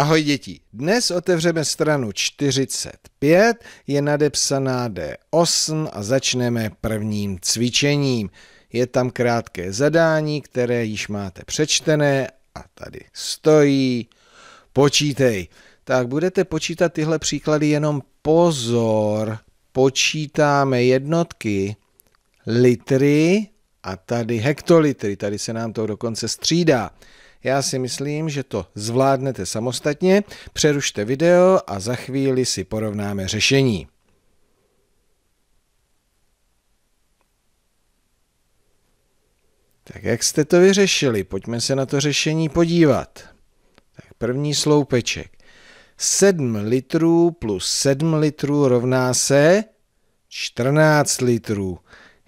Ahoj děti, dnes otevřeme stranu 45, je nadepsaná D8 a začneme prvním cvičením. Je tam krátké zadání, které již máte přečtené a tady stojí. Počítej. Tak budete počítat tyhle příklady jenom pozor. Počítáme jednotky, litry a tady hektolitry. Tady se nám to dokonce střídá. Já si myslím, že to zvládnete samostatně, přerušte video a za chvíli si porovnáme řešení. Tak jak jste to vyřešili? Pojďme se na to řešení podívat. Tak první sloupeček. 7 litrů plus 7 litrů rovná se 14 litrů.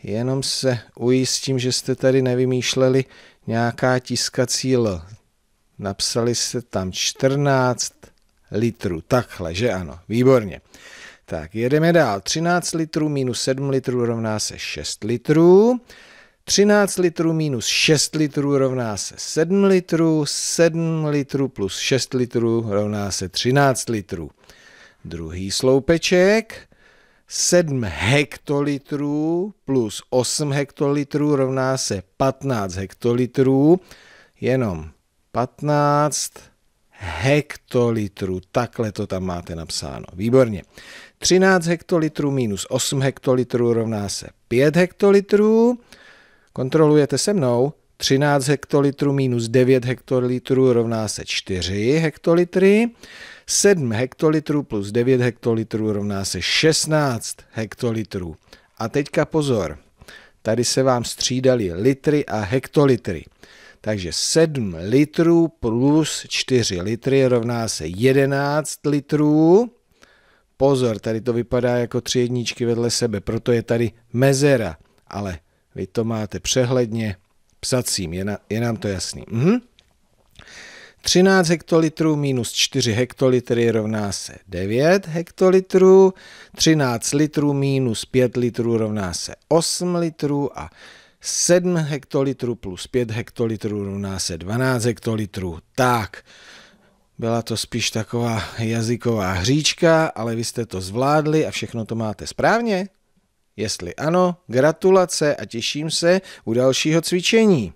Jenom se ujistím, že jste tady nevymýšleli nějaká tiskací L. Napsali jste tam 14 litrů. Takhle, že ano? Výborně. Tak, jedeme dál. 13 litrů minus 7 litrů rovná se 6 litrů. 13 litrů minus 6 litrů rovná se 7 litrů. 7 litrů plus 6 litrů rovná se 13 litrů. Druhý sloupeček. 7 hektolitrů plus 8 hektolitrů rovná se 15 hektolitrů, jenom 15 hektolitrů, takhle to tam máte napsáno, výborně. 13 hektolitrů minus 8 hektolitrů rovná se 5 hektolitrů, kontrolujete se mnou, 13 hektolitrů minus 9 hektolitrů rovná se 4 hektolitry, 7 hektolitrů plus 9 hektolitrů rovná se 16 hektolitrů. A teďka pozor, tady se vám střídali litry a hektolitry. Takže 7 litrů plus 4 litry rovná se 11 litrů. Pozor, tady to vypadá jako tři jedničky vedle sebe, proto je tady mezera. Ale vy to máte přehledně psacím, je, na, je nám to jasný. Mhm. 13 hektolitrů minus 4 hektolitry rovná se 9 hektolitrů, 13 litrů minus 5 litrů rovná se 8 litrů a 7 hektolitrů plus 5 hektolitrů rovná se 12 hektolitrů. Tak, byla to spíš taková jazyková hříčka, ale vy jste to zvládli a všechno to máte správně? Jestli ano, gratulace a těším se u dalšího cvičení.